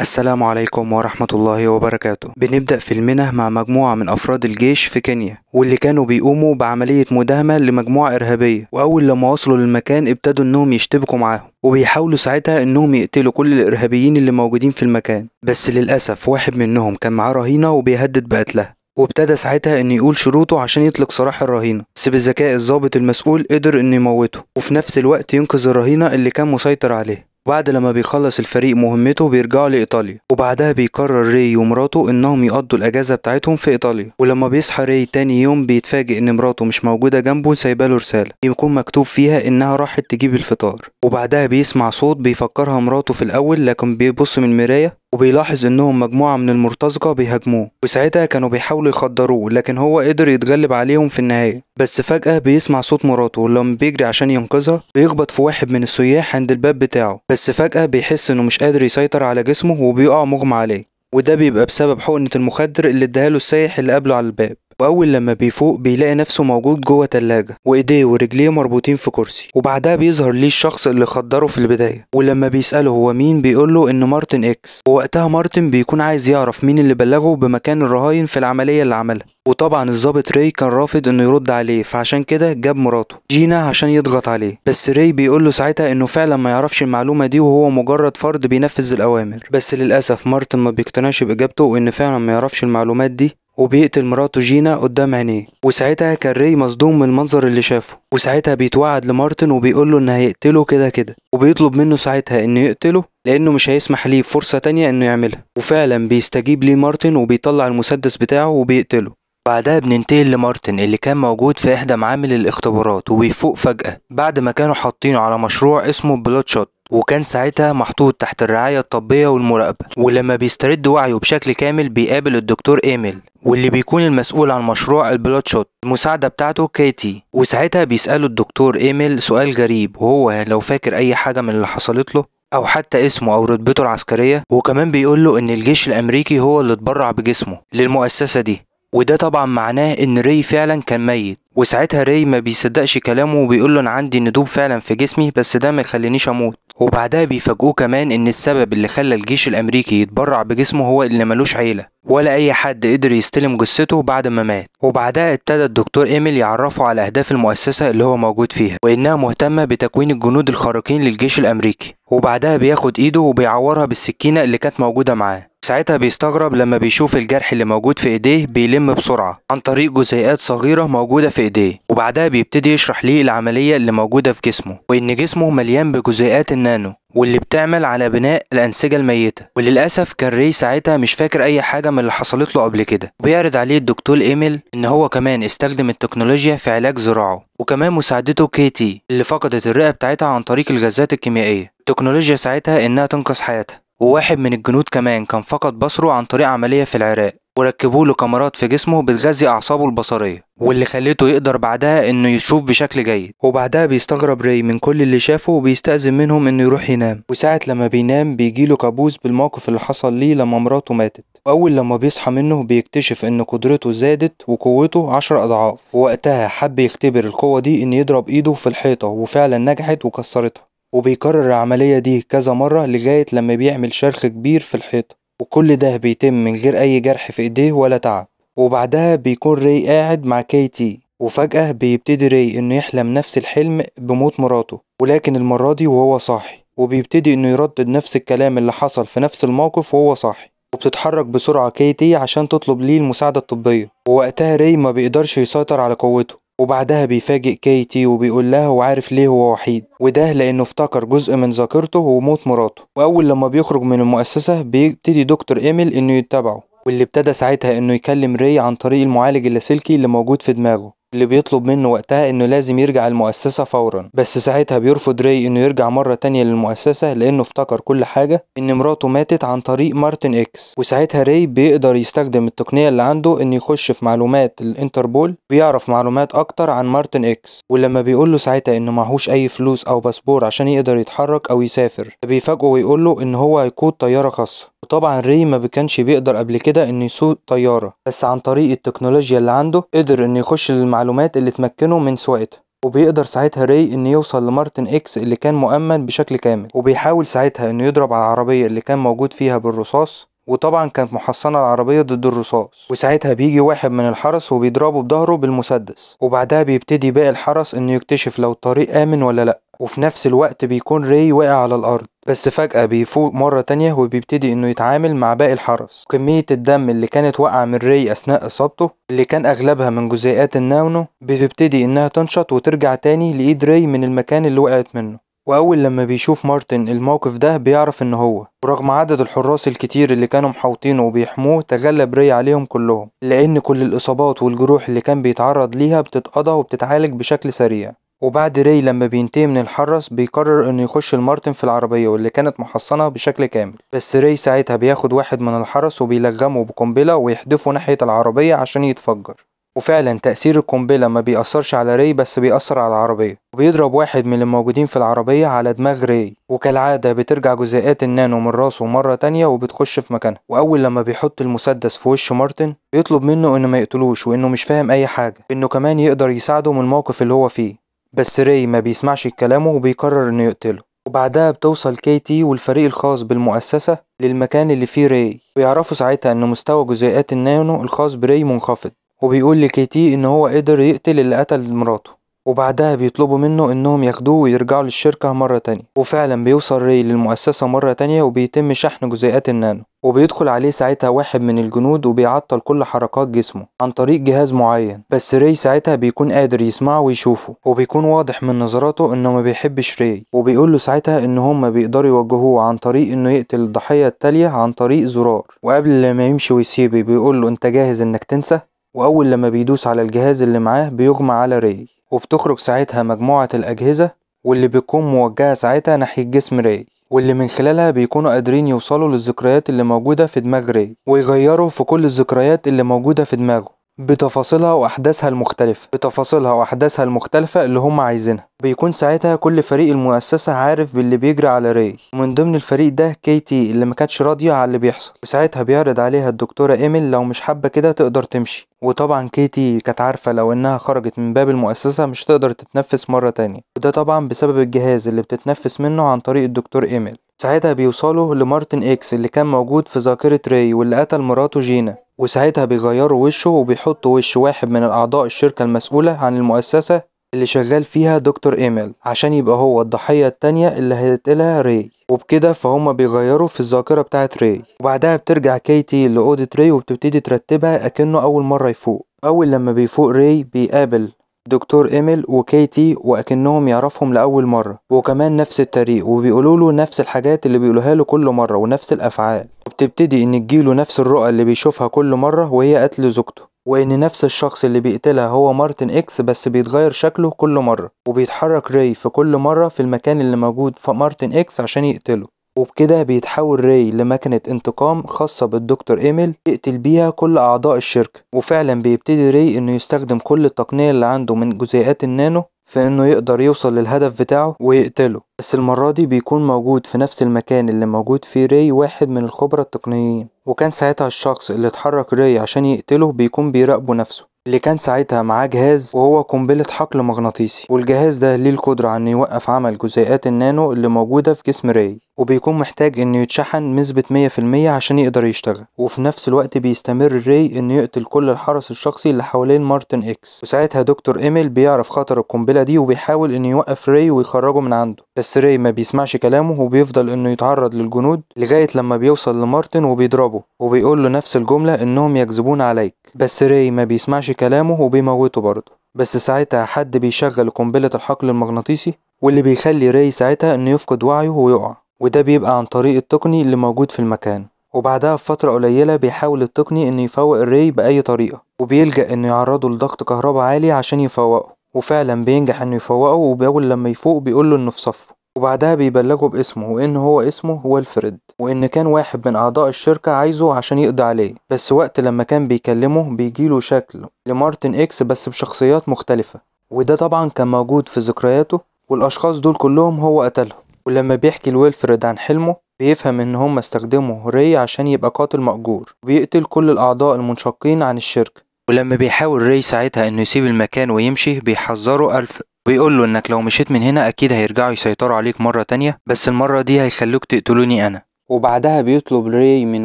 السلام عليكم ورحمة الله وبركاته بنبدأ فيلمنا مع مجموعة من أفراد الجيش في كينيا واللي كانوا بيقوموا بعملية مداهمة لمجموعة إرهابية وأول لما وصلوا للمكان ابتدوا إنهم يشتبكوا معاهم وبيحاولوا ساعتها إنهم يقتلوا كل الإرهابيين اللي موجودين في المكان بس للأسف واحد منهم كان معاه رهينة وبيهدد بقتلها وابتدى ساعتها انه يقول شروطه عشان يطلق سراح الرهينه بس بذكاء الضابط المسؤول قدر انه يموته وفي نفس الوقت ينقذ الرهينه اللي كان مسيطر عليه بعد لما بيخلص الفريق مهمته بيرجعوا لإيطاليا وبعدها بيقرر ري ومراته إنهم يقضوا الأجازة بتاعتهم في إيطاليا ولما بيصحى ري تاني يوم بيتفاجئ إن مراته مش موجودة جنبه له رسالة يكون مكتوب فيها إنها راحت تجيب الفطار وبعدها بيسمع صوت بيفكرها مراته في الأول لكن بيبص من المراية وبيلاحظ انهم مجموعة من المرتزقة بيهاجموه وساعتها كانوا بيحاولوا يخدروه لكن هو قدر يتغلب عليهم في النهاية بس فجأة بيسمع صوت مراته ولما بيجري عشان ينقذها بيخبط في واحد من السياح عند الباب بتاعه بس فجأة بيحس انه مش قادر يسيطر على جسمه وبيقع مغمى عليه وده بيبقى بسبب حقنة المخدر اللي اداها له السايح اللي قابله على الباب واول لما بيفوق بيلاقي نفسه موجود جوه تلاجة وايديه ورجليه مربوطين في كرسي وبعدها بيظهر ليه الشخص اللي خدره في البداية ولما بيسأله هو مين بيقول له ان مارتن اكس ووقتها مارتن بيكون عايز يعرف مين اللي بلغه بمكان الرهاين في العملية اللي عملها وطبعا الظابط ري كان رافض انه يرد عليه فعشان كده جاب مراته جينا عشان يضغط عليه بس ري بيقول له ساعتها انه فعلا ما يعرفش المعلومه دي وهو مجرد فرد بينفذ الاوامر بس للاسف مارتن ما بيقتنعش باجابته وان فعلا ما يعرفش المعلومات دي وبيقتل مراته جينا قدام عينيه وساعتها كان ري مصدوم من المنظر اللي شافه وساعتها بيتوعد لمارتن وبيقول له ان هيقتله كده كده وبيطلب منه ساعتها انه يقتله لانه مش هيسمح ليه فرصه تانية انه يعملها وفعلا بيستجيب ليه مارتن وبيطلع المسدس بتاعه وبيقتله بعدها بننتقل لمارتن اللي كان موجود في إحدى معامل الاختبارات وبيفوق فجأة بعد ما كانوا حاطينه على مشروع اسمه بلوت شوت وكان ساعتها محطوط تحت الرعاية الطبية والمراقبة ولما بيسترد وعيه بشكل كامل بيقابل الدكتور ايميل واللي بيكون المسؤول عن مشروع البلوت شوت المساعدة بتاعته كيتي وساعتها بيسأله الدكتور ايميل سؤال غريب وهو لو فاكر أي حاجة من اللي حصلت له او حتى اسمه او رتبته العسكريه وكمان بيقول له ان الجيش الامريكي هو اللي اتبرع بجسمه للمؤسسه دي وده طبعا معناه ان ري فعلا كان ميت وساعتها ري ما بيصدقش كلامه وبيقول له انا عندي ندوب فعلا في جسمي بس ده ما يخلينيش اموت وبعدها بيفاجئوه كمان ان السبب اللي خلى الجيش الامريكي يتبرع بجسمه هو اللي ملوش عيله ولا اي حد قدر يستلم جثته بعد ما مات وبعدها ابتدى الدكتور ايميل يعرفه على اهداف المؤسسه اللي هو موجود فيها وانها مهتمه بتكوين الجنود الخارقين للجيش الامريكي وبعدها بياخد ايده وبيعورها بالسكينه اللي كانت موجوده معاه ساعتها بيستغرب لما بيشوف الجرح اللي موجود في ايديه بيلم بسرعة عن طريق جزيئات صغيرة موجودة في ايديه وبعدها بيبتدي يشرح ليه العملية اللي موجودة في جسمه وان جسمه مليان بجزيئات النانو واللي بتعمل على بناء الأنسجة الميتة وللأسف كان ري ساعتها مش فاكر أي حاجة من اللي حصلت له قبل كده وبيعرض عليه الدكتور إيميل إن هو كمان استخدم التكنولوجيا في علاج زراعه وكمان مساعدته كيتي اللي فقدت الرئة بتاعتها عن طريق الغازات الكيميائية التكنولوجيا ساعتها إنها تنقذ حياتها وواحد من الجنود كمان كان فقد بصره عن طريق عملية في العراق وركبوا له كاميرات في جسمه بتغذي اعصابه البصريه واللي خليته يقدر بعدها انه يشوف بشكل جيد وبعدها بيستغرب ري من كل اللي شافه وبيستأذن منهم انه يروح ينام وساعة لما بينام بيجيله كابوس بالموقف اللي حصل ليه لما مراته ماتت واول لما بيصحى منه بيكتشف ان قدرته زادت وقوته عشر اضعاف ووقتها حب يختبر القوه دي ان يضرب ايده في الحيطه وفعلا نجحت وكسرتها وبيكرر العملية دي كذا مرة لغاية لما بيعمل شرخ كبير في الحيطة وكل ده بيتم من غير أي جرح في إيديه ولا تعب وبعدها بيكون ري قاعد مع كيتي وفجأة بيبتدي ري إنه يحلم نفس الحلم بموت مراته ولكن المرة دي وهو صاحي وبيبتدي إنه يردد نفس الكلام اللي حصل في نفس الموقف وهو صاحي وبتتحرك بسرعة كيتي عشان تطلب ليه المساعدة الطبية ووقتها ري ما بيقدرش يسيطر على قوته وبعدها بيفاجئ كايتي وبيقول لها هو عارف ليه هو وحيد وده لانه افتكر جزء من ذاكرته وموت مراته واول لما بيخرج من المؤسسه بيبتدي دكتور ايميل انه يتبعه واللي ابتدى ساعتها انه يكلم ري عن طريق المعالج اللاسلكي اللي موجود في دماغه اللي بيطلب منه وقتها انه لازم يرجع المؤسسة فورا بس ساعتها بيرفض ري انه يرجع مرة تانية للمؤسسة لانه افتكر كل حاجة ان مراته ماتت عن طريق مارتن اكس وساعتها ري بيقدر يستخدم التقنية اللي عنده انه يخش في معلومات الانتربول ويعرف معلومات اكتر عن مارتن اكس ولما بيقول له ساعتها انه معهوش اي فلوس او باسبور عشان يقدر يتحرك او يسافر بيفاجئه ويقول له ان هو هيقود طيارة خاصة وطبعا ري ما كانش بيقدر قبل كده انه يسوق طيارة بس عن طريق التكنولوجيا اللي عنده قدر انه يخش للمعلومات اللي تمكنه من سواقتها وبيقدر ساعتها ري انه يوصل لمارتن اكس اللي كان مؤمن بشكل كامل وبيحاول ساعتها انه يضرب على العربية اللي كان موجود فيها بالرصاص وطبعا كانت محصنة العربية ضد الرصاص وساعتها بيجي واحد من الحرس وبيضربه بظهره بالمسدس وبعدها بيبتدي باقي الحرس انه يكتشف لو الطريق امن ولا لا وفي نفس الوقت بيكون ري واقع على الارض بس فجأة بيفوق مرة تانية وبيبتدي انه يتعامل مع باقي الحرس كمية الدم اللي كانت واقعة من ري اثناء اصابته اللي كان اغلبها من جزيئات الناونو بتبتدي انها تنشط وترجع تاني لايد ري من المكان اللي وقعت منه واول لما بيشوف مارتن الموقف ده بيعرف ان هو ورغم عدد الحراس الكتير اللي كانوا محاوطينه وبيحموه تغلب ري عليهم كلهم لان كل الاصابات والجروح اللي كان بيتعرض ليها بتتقضى وبتتعالج بشكل سريع وبعد ري لما بينتهي من الحرس بيقرر انه يخش المارتن في العربية واللي كانت محصنة بشكل كامل بس ري ساعتها بياخد واحد من الحرس وبيلغمه بقنبلة ويحدفه ناحية العربية عشان يتفجر وفعلا تأثير القنبلة ما بيأثرش على ري بس بيأثر على العربية وبيضرب واحد من الموجودين في العربية على دماغ ري وكالعادة بترجع جزيئات النانو من راسه مرة تانية وبتخش في مكانها وأول لما بيحط المسدس في وش مارتن بيطلب منه إنه ما يقتلوش وإنه مش فاهم أي حاجة إنه كمان يقدر يساعده من الموقف اللي هو فيه بس ري ما بيسمعش كلامه وبيقرر انه يقتله وبعدها بتوصل كيتي والفريق الخاص بالمؤسسة للمكان اللي فيه ري ويعرفوا ساعتها ان مستوى جزيئات النانو الخاص بري منخفض وبيقول لكيتي ان هو قدر يقتل اللي قتل مراته وبعدها بيطلبوا منه انهم ياخدوه ويرجعوا للشركة مرة تانية وفعلا بيوصل ري للمؤسسة مرة تانية وبيتم شحن جزيئات النانو وبيدخل عليه ساعتها واحد من الجنود وبيعطل كل حركات جسمه عن طريق جهاز معين بس ري ساعتها بيكون قادر يسمعه ويشوفه وبيكون واضح من نظراته انه ما بيحبش ري وبيقول له ساعتها ان هم بيقدروا يوجهوه عن طريق انه يقتل الضحية التالية عن طريق زرار وقبل ما يمشي ويسيبه بيقول له انت جاهز انك تنسى واول لما بيدوس على الجهاز اللي معاه بيغمى على ري وبتخرج ساعتها مجموعة الأجهزة واللي بتكون موجهة ساعتها ناحية جسم راي واللي من خلالها بيكونوا قادرين يوصلوا للذكريات اللي موجودة في دماغ راي ويغيروا في كل الذكريات اللي موجودة في دماغه بتفاصيلها واحداثها المختلفه بتفاصيلها واحداثها المختلفه اللي هم عايزينها بيكون ساعتها كل فريق المؤسسه عارف باللي بيجري على ري ومن ضمن الفريق ده كيتي اللي ما كانتش راضيه على اللي بيحصل وساعتها بيعرض عليها الدكتوره ايميل لو مش حابه كده تقدر تمشي وطبعا كيتي كانت عارفة لو انها خرجت من باب المؤسسة مش تقدر تتنفس مرة تانية وده طبعا بسبب الجهاز اللي بتتنفس منه عن طريق الدكتور ايميل ساعتها بيوصلوا لمارتن اكس اللي كان موجود في ذاكرة ري واللي قتل مراته جينا وساعتها بيغيروا وشه وبيحطوا وش واحد من الأعضاء الشركة المسؤولة عن المؤسسة اللي شغال فيها دكتور ايميل عشان يبقى هو الضحية التانية اللي هيتقلها ري وبكده فهم بيغيروا في الذاكرة بتاعت ري وبعدها بترجع كيتي لأوضة ري وبتبتدي ترتبها أكنه أول مرة يفوق أول لما بيفوق ري بيقابل دكتور ايميل وكيتي واكنهم يعرفهم لاول مره وكمان نفس الطريق وبيقولوا له نفس الحاجات اللي بيقولوها له كل مره ونفس الافعال وبتبتدي ان تجيله نفس الرؤى اللي بيشوفها كل مره وهي قتل زوجته وان نفس الشخص اللي بيقتلها هو مارتن اكس بس بيتغير شكله كل مره وبيتحرك ري في كل مره في المكان اللي موجود في مارتن اكس عشان يقتله وبكده بيتحول راي لمكنة انتقام خاصة بالدكتور ايميل يقتل بيها كل اعضاء الشركة وفعلا بيبتدي راي انه يستخدم كل التقنية اللي عنده من جزيئات النانو في انه يقدر يوصل للهدف بتاعه ويقتله بس المرة دي بيكون موجود في نفس المكان اللي موجود فيه راي واحد من الخبراء التقنيين وكان ساعتها الشخص اللي اتحرك راي عشان يقتله بيكون بيراقبه نفسه اللي كان ساعتها معاه جهاز وهو قنبلة حقل مغناطيسي والجهاز ده ليه القدرة على انه يوقف عمل جزيئات النانو اللي موجودة في جسم راي وبيكون محتاج انه يتشحن نسبة 100% عشان يقدر يشتغل وفي نفس الوقت بيستمر ري انه يقتل كل الحرس الشخصي اللي حوالين مارتن اكس وساعتها دكتور ايميل بيعرف خطر القنبلة دي وبيحاول انه يوقف ري ويخرجه من عنده بس ري ما بيسمعش كلامه وبيفضل انه يتعرض للجنود لغاية لما بيوصل لمارتن وبيضربه وبيقول له نفس الجملة انهم يكذبون عليك بس ري ما بيسمعش كلامه وبيموته برضه بس ساعتها حد بيشغل قنبلة الحقل المغناطيسي واللي بيخلي راي ساعتها انه يفقد وعيه ويقع وده بيبقى عن طريق التقني اللي موجود في المكان وبعدها بفترة قليلة بيحاول التقني انه يفوق الري بأي طريقة وبيلجأ انه يعرضه لضغط كهرباء عالي عشان يفوقه وفعلا بينجح انه يفوقه وبيقول لما يفوق بيقوله انه في صفه وبعدها بيبلغه باسمه وان هو اسمه هو الفريد وان كان واحد من اعضاء الشركة عايزه عشان يقضي عليه بس وقت لما كان بيكلمه بيجيله شكل لمارتن اكس بس بشخصيات مختلفة وده طبعا كان موجود في ذكرياته والاشخاص دول كلهم هو قتلهم ولما بيحكي لويلفريد عن حلمه بيفهم ان هم استخدموا ري عشان يبقى قاتل مأجور وبيقتل كل الأعضاء المنشقين عن الشركة ولما بيحاول ري ساعتها انه يسيب المكان ويمشي بيحذره ألف بيقول له انك لو مشيت من هنا اكيد هيرجعوا يسيطروا عليك مرة تانية بس المرة دي هيخلوك تقتلوني انا وبعدها بيطلب ري من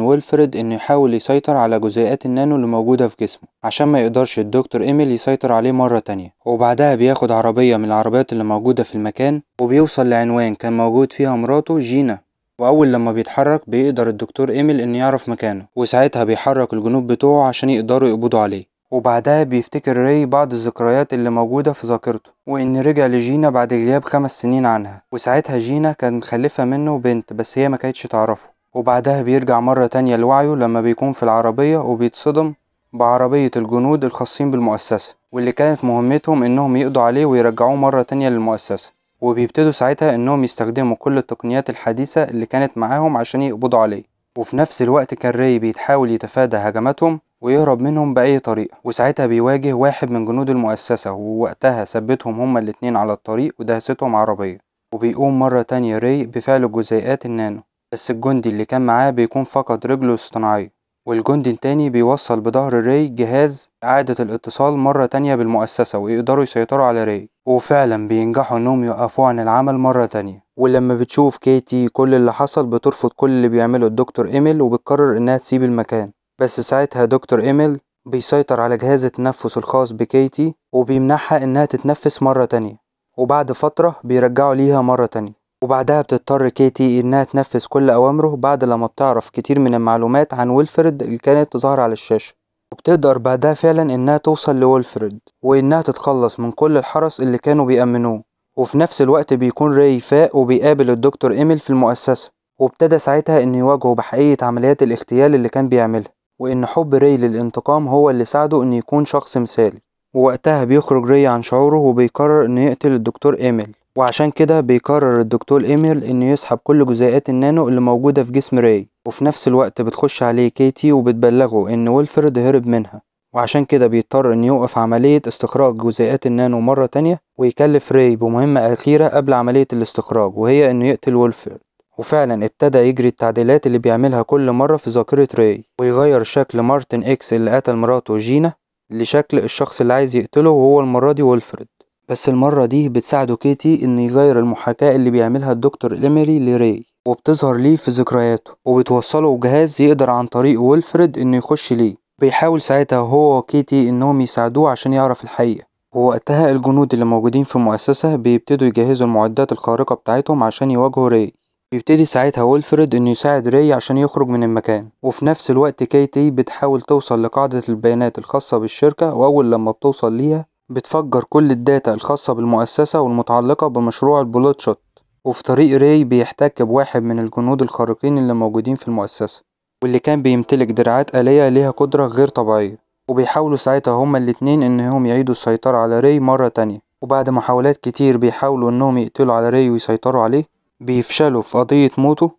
ويلفريد انه يحاول يسيطر على جزيئات النانو اللي موجودة في جسمه عشان ما يقدرش الدكتور ايميل يسيطر عليه مرة تانية وبعدها بياخد عربية من العربيات اللي موجودة في المكان وبيوصل لعنوان كان موجود فيها مراته جينا وأول لما بيتحرك بيقدر الدكتور إيميل إنه يعرف مكانه وساعتها بيحرك الجنود بتوعه عشان يقدروا يقبضوا عليه وبعدها بيفتكر راي بعض الذكريات اللي موجودة في ذاكرته وإن رجع لجينا بعد غياب خمس سنين عنها وساعتها جينا كان مخلفة منه بنت بس هي ما كانتش تعرفه وبعدها بيرجع مرة تانية لوعيه لما بيكون في العربية وبيتصدم بعربية الجنود الخاصين بالمؤسسة واللي كانت مهمتهم إنهم يقضوا عليه ويرجعوه مرة تانية للمؤسسة وبيبتدوا ساعتها إنهم يستخدموا كل التقنيات الحديثة اللي كانت معاهم عشان يقبضوا عليه وفي نفس الوقت كان راي بيتحاول يتفادى هجماتهم ويهرب منهم بأي طريقة وساعتها بيواجه واحد من جنود المؤسسة ووقتها ثبتهم هما الاتنين على الطريق ودهستهم عربية وبيقوم مرة تانية ري بفعل جزيئات النانو بس الجندي اللي كان معاه بيكون فقط رجله الصناعية والجندي التاني بيوصل بظهر ري جهاز إعادة الاتصال مرة تانية بالمؤسسة ويقدروا يسيطروا على ري وفعلا بينجحوا إنهم يوقفوه عن العمل مرة تانية ولما بتشوف كيتي كل اللي حصل بترفض كل اللي بيعمله الدكتور إيميل وبتقرر إنها تسيب المكان بس ساعتها دكتور إيميل بيسيطر على جهاز التنفس الخاص بكيتي وبيمنحها إنها تتنفس مرة تانية وبعد فترة بيرجعوا ليها مرة تانية وبعدها بتضطر كيتي إنها تنفذ كل أوامره بعد لما بتعرف كتير من المعلومات عن ويلفرد اللي كانت ظاهرة على الشاشة وبتقدر بعدها فعلا إنها توصل لولفرد وإنها تتخلص من كل الحرس اللي كانوا بيأمنوه وفي نفس الوقت بيكون راي فاق وبيقابل الدكتور إيميل في المؤسسة وابتدى ساعتها إن يواجهه بحقيقة عمليات الاغتيال اللي كان بيعملها وإن حب ري للانتقام هو اللي ساعده إنه يكون شخص مثالي ووقتها بيخرج ري عن شعوره وبيقرر إنه يقتل الدكتور إيميل وعشان كده بيقرر الدكتور إيميل إنه يسحب كل جزيئات النانو اللي موجودة في جسم ري وفي نفس الوقت بتخش عليه كيتي وبتبلغه إن ويلفرد هرب منها وعشان كده بيضطر إنه يوقف عملية استخراج جزيئات النانو مرة تانية ويكلف ري بمهمة أخيرة قبل عملية الاستخراج وهي إنه يقتل ويلفرد وفعلا ابتدى يجري التعديلات اللي بيعملها كل مرة في ذاكرة راي ويغير شكل مارتن إكس اللي قتل مراته جينا لشكل الشخص اللي عايز يقتله وهو المرة دي ويلفرد بس المرة دي بتساعده كيتي إنه يغير المحاكاة اللي بيعملها الدكتور ليميري لراي وبتظهر ليه في ذكرياته وبتوصله جهاز يقدر عن طريق ويلفرد إنه يخش ليه بيحاول ساعتها هو وكيتي إنهم يساعدوه عشان يعرف الحقيقة ووقتها الجنود اللي موجودين في المؤسسة بيبتدوا يجهزوا المعدات الخارقة بتاعتهم عشان يواجهوا راي بيبتدي ساعتها ويلفريد انه يساعد ري عشان يخرج من المكان وفي نفس الوقت كيتي بتحاول توصل لقاعدة البيانات الخاصة بالشركة واول لما بتوصل ليها بتفجر كل الداتا الخاصة بالمؤسسة والمتعلقة بمشروع البلوت شوت وفي طريق ري بيحتك بواحد من الجنود الخارقين اللي موجودين في المؤسسة واللي كان بيمتلك دراعات آلية ليها قدرة غير طبيعية وبيحاولوا ساعتها هما الاتنين انهم يعيدوا السيطرة على ري مرة تانية وبعد محاولات كتير بيحاولوا انهم يقتلوا على ري ويسيطروا عليه بيفشلوا في قضية موته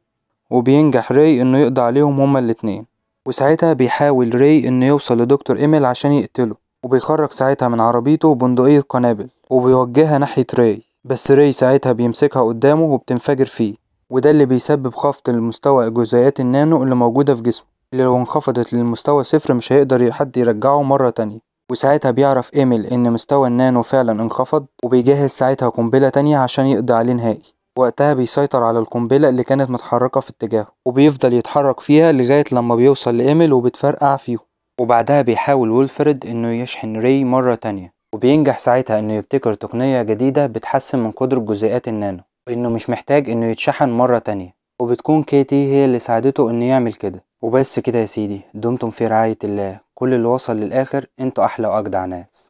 وبينجح ري إنه يقضي عليهم هما الاتنين وساعتها بيحاول ري إنه يوصل لدكتور إيميل عشان يقتله وبيخرج ساعتها من عربيته بندقية قنابل وبيوجهها ناحية ري بس ري ساعتها بيمسكها قدامه وبتنفجر فيه وده اللي بيسبب خفض لمستوى جزيئات النانو اللي موجودة في جسمه اللي لو انخفضت للمستوى صفر مش هيقدر حد يرجعه مرة تانية وساعتها بيعرف ايميل ان مستوى النانو فعلا انخفض وبيجهز ساعتها قنبلة تانية عشان يقضي عليه نهائي وقتها بيسيطر على القنبلة اللي كانت متحركة في اتجاهه وبيفضل يتحرك فيها لغاية لما بيوصل لإيميل وبتفرقع فيه وبعدها بيحاول ويلفرد إنه يشحن ري مرة تانية وبينجح ساعتها إنه يبتكر تقنية جديدة بتحسن من قدرة جزيئات النانو وإنه مش محتاج إنه يتشحن مرة تانية وبتكون كيتي هي اللي ساعدته إنه يعمل كده وبس كده يا سيدي دمتم في رعاية الله كل اللي وصل للآخر انتوا أحلى وأجدع ناس